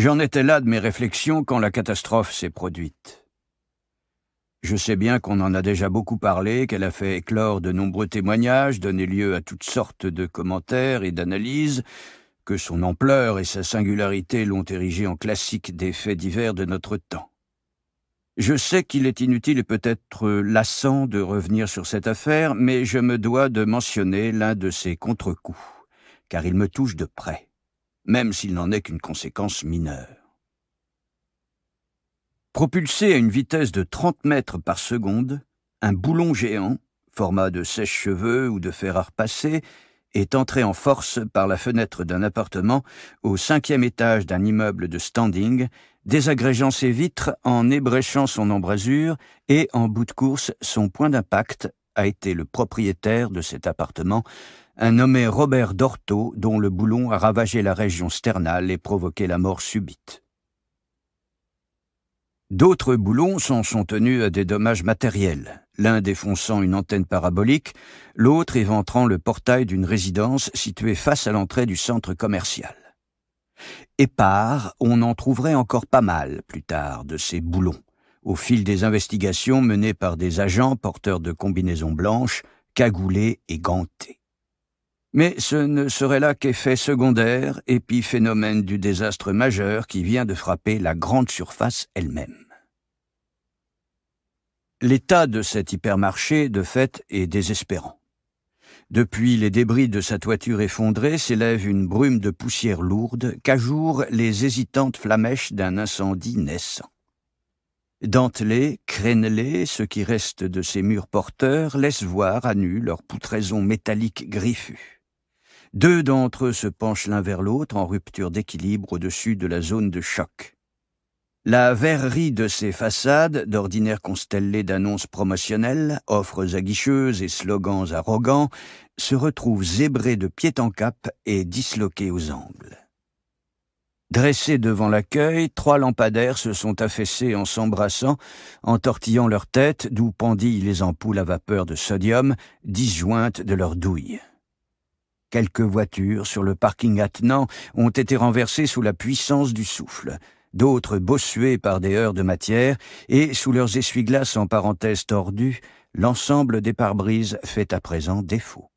J'en étais là de mes réflexions quand la catastrophe s'est produite. Je sais bien qu'on en a déjà beaucoup parlé, qu'elle a fait éclore de nombreux témoignages, donné lieu à toutes sortes de commentaires et d'analyses, que son ampleur et sa singularité l'ont érigée en classique des faits divers de notre temps. Je sais qu'il est inutile et peut-être lassant de revenir sur cette affaire, mais je me dois de mentionner l'un de ses contre-coups, car il me touche de près même s'il n'en est qu'une conséquence mineure. Propulsé à une vitesse de 30 mètres par seconde, un boulon géant, format de sèche-cheveux ou de fer à repasser, est entré en force par la fenêtre d'un appartement au cinquième étage d'un immeuble de standing, désagrégeant ses vitres en ébréchant son embrasure et, en bout de course, son point d'impact a été le propriétaire de cet appartement, un nommé Robert Dorto dont le boulon a ravagé la région sternale et provoqué la mort subite. D'autres boulons s'en sont tenus à des dommages matériels, l'un défonçant une antenne parabolique, l'autre éventrant le portail d'une résidence située face à l'entrée du centre commercial. par, on en trouverait encore pas mal plus tard de ces boulons, au fil des investigations menées par des agents porteurs de combinaisons blanches, cagoulés et gantés. Mais ce ne serait là qu'effet secondaire, épiphénomène du désastre majeur qui vient de frapper la grande surface elle-même. L'état de cet hypermarché, de fait, est désespérant. Depuis les débris de sa toiture effondrée s'élève une brume de poussière lourde qu'à les hésitantes flamèches d'un incendie naissant. Dentelés, crénelés, ce qui reste de ces murs porteurs laisse voir à nu leur poutraison métallique griffue. Deux d'entre eux se penchent l'un vers l'autre en rupture d'équilibre au-dessus de la zone de choc. La verrerie de ces façades, d'ordinaire constellée d'annonces promotionnelles, offres aguicheuses et slogans arrogants, se retrouve zébrée de pied en cap et disloquée aux angles. Dressés devant l'accueil, trois lampadaires se sont affaissés en s'embrassant, en tortillant leurs têtes, d'où pendillent les ampoules à vapeur de sodium, disjointes de leurs douilles. Quelques voitures sur le parking attenant ont été renversées sous la puissance du souffle, d'autres bossuées par des heures de matière, et sous leurs essuie-glaces en parenthèse tordues, l'ensemble des pare-brises fait à présent défaut.